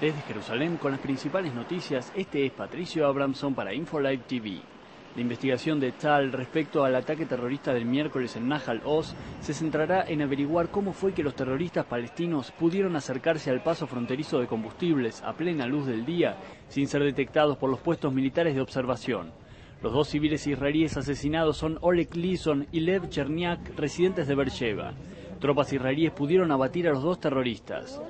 Desde Jerusalén, con las principales noticias, este es Patricio Abramson para InfoLive TV. La investigación de Tal respecto al ataque terrorista del miércoles en Nahal Oz se centrará en averiguar cómo fue que los terroristas palestinos pudieron acercarse al paso fronterizo de combustibles a plena luz del día sin ser detectados por los puestos militares de observación. Los dos civiles israelíes asesinados son Oleg Lison y Lev Cherniak, residentes de Beersheba. Tropas israelíes pudieron abatir a los dos terroristas.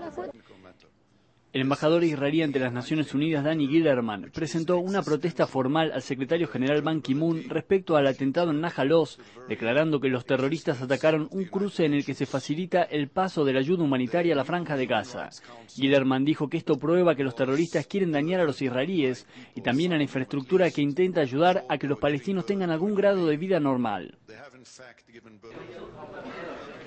El embajador israelí ante las Naciones Unidas, Danny Gillerman, presentó una protesta formal al secretario general Ban Ki-moon respecto al atentado en Najalos, declarando que los terroristas atacaron un cruce en el que se facilita el paso de la ayuda humanitaria a la franja de Gaza. Gillerman dijo que esto prueba que los terroristas quieren dañar a los israelíes y también a la infraestructura que intenta ayudar a que los palestinos tengan algún grado de vida normal.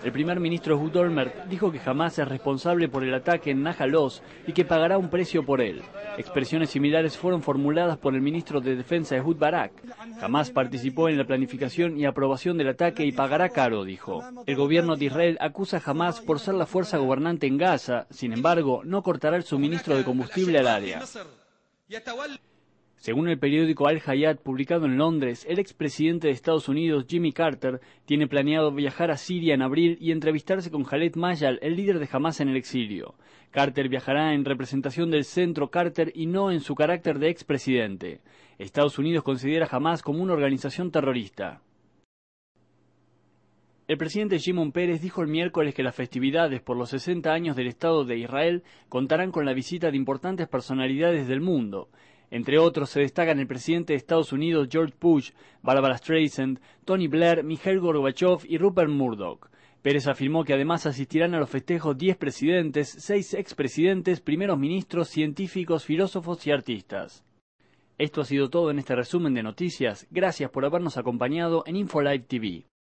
El primer ministro Hud Olmert dijo que jamás es responsable por el ataque en Najalos y que pagará un precio por él. Expresiones similares fueron formuladas por el ministro de Defensa Ehud Barak. Jamás participó en la planificación y aprobación del ataque y pagará caro, dijo. El gobierno de Israel acusa a Hamas por ser la fuerza gobernante en Gaza, sin embargo, no cortará el suministro de combustible al área. Según el periódico Al Hayat publicado en Londres, el expresidente de Estados Unidos Jimmy Carter tiene planeado viajar a Siria en abril y entrevistarse con Khaled Mayal, el líder de Hamas en el exilio. Carter viajará en representación del centro Carter y no en su carácter de expresidente. Estados Unidos considera a Hamas como una organización terrorista. El presidente Shimon Pérez dijo el miércoles que las festividades por los 60 años del Estado de Israel contarán con la visita de importantes personalidades del mundo. Entre otros se destacan el presidente de Estados Unidos George Bush, Barbara Streisand, Tony Blair, Mikhail Gorbachev y Rupert Murdoch. Pérez afirmó que además asistirán a los festejos 10 presidentes, 6 expresidentes, primeros ministros, científicos, filósofos y artistas. Esto ha sido todo en este resumen de noticias. Gracias por habernos acompañado en Infolife TV.